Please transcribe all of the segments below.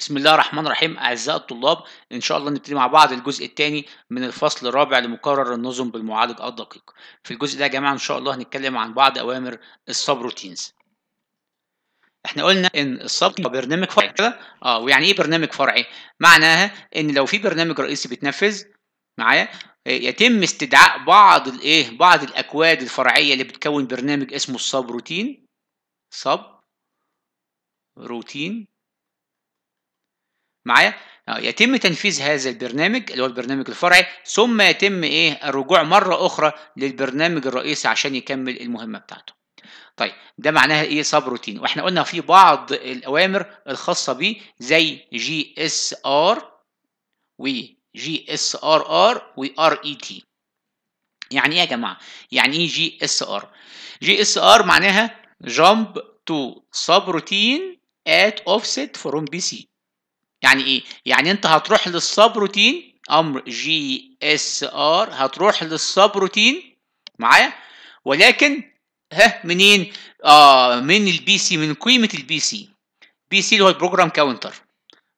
بسم الله الرحمن الرحيم أعزائي الطلاب إن شاء الله نبتدي مع بعض الجزء الثاني من الفصل الرابع لمكرر النظم بالمعالج الدقيق في الجزء ده يا جماعة إن شاء الله هنتكلم عن بعض أوامر السبروتينز احنا قلنا ان السب برنامج فرعي كده اه ويعني ايه برنامج فرعي معناها ان لو في برنامج رئيسي بيتنفذ معايا يتم استدعاء بعض الايه بعض الاكواد الفرعيه اللي بتكون برنامج اسمه السب روتين سب روتين معايا آه، يتم تنفيذ هذا البرنامج اللي هو البرنامج الفرعي ثم يتم ايه الرجوع مره اخرى للبرنامج الرئيسي عشان يكمل المهمه بتاعته طيب ده معناها ايه سب روتين واحنا قلنا في بعض الاوامر الخاصه بيه زي جي اس ار و جي اس ار ار و ار اي تي يعني ايه يا جماعه يعني ايه جي اس ار جي اس ار معناها جامب تو سب روتين ات اوفست فروم بي سي يعني ايه يعني انت هتروح للسبروتين امر جي اس ار هتروح للسبروتين معايا ولكن ها منين اه من البي سي من قيمه البي سي بي سي اللي هو البروجرام كاونتر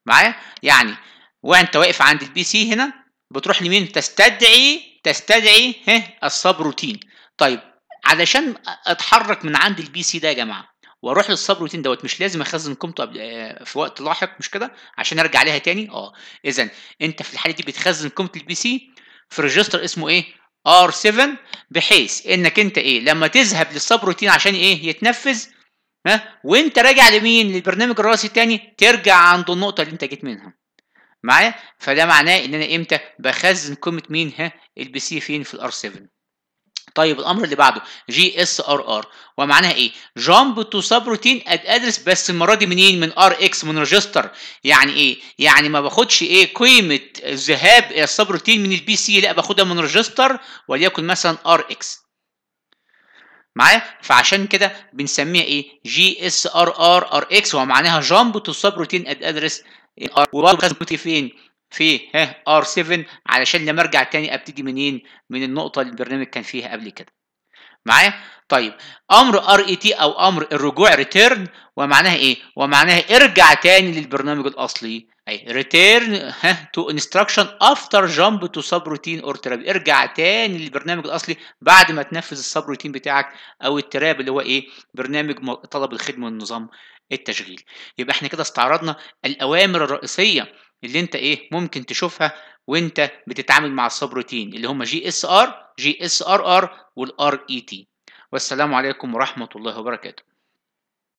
معايا يعني وانت واقف عند البي سي هنا بتروح لمين تستدعي تستدعي ها السبروتين طيب علشان اتحرك من عند البي سي ده يا جماعه واروح للسب روتين دوت مش لازم اخزن قيمته آه، في وقت لاحق مش كده عشان ارجع لها تاني اه اذا انت في الحاله دي بتخزن قيمه البي سي في ريجستر اسمه ايه ار 7 بحيث انك انت ايه لما تذهب للسب روتين عشان ايه يتنفذ ها وانت راجع لمين للبرنامج الرئيسي التاني ترجع عند النقطه اللي انت جيت منها معايا فده معناه ان انا امتى بخزن قيمه مين ها البي سي فين في الار 7 طيب الامر اللي بعده جي اس ار ار ومعناها ايه جامب تو سبروتين روتين ات ادرس بس المره دي منين من ار اكس من ريجستر يعني ايه يعني ما باخدش ايه قيمه ذهاب السبروتين روتين من البي سي لا باخدها من ريجستر وليكن مثلا ار اكس معايا فعشان كده بنسميها ايه جي اس ار ار ار اكس ومعناها جامب تو سبروتين روتين ات ادرس ار وبرضه فين في ها ار 7 علشان لما ارجع تاني ابتدي منين من النقطه اللي البرنامج كان فيها قبل كده معايا طيب امر ار اي تي او امر الرجوع ريتيرن ومعناها ايه ومعناها ارجع تاني للبرنامج الاصلي اي ريتيرن ها تو انستراكشن افتر جامب تو سب روتين اور تراب ارجع تاني للبرنامج الاصلي بعد ما تنفذ السب روتين بتاعك او التراب اللي هو ايه برنامج طلب الخدمه والنظام التشغيل يبقى احنا كده استعرضنا الاوامر الرئيسيه اللي انت ايه ممكن تشوفها وانت بتتعامل مع السبروتين اللي هما جي اس ار جي اس ار ار والار اي تي والسلام عليكم ورحمه الله وبركاته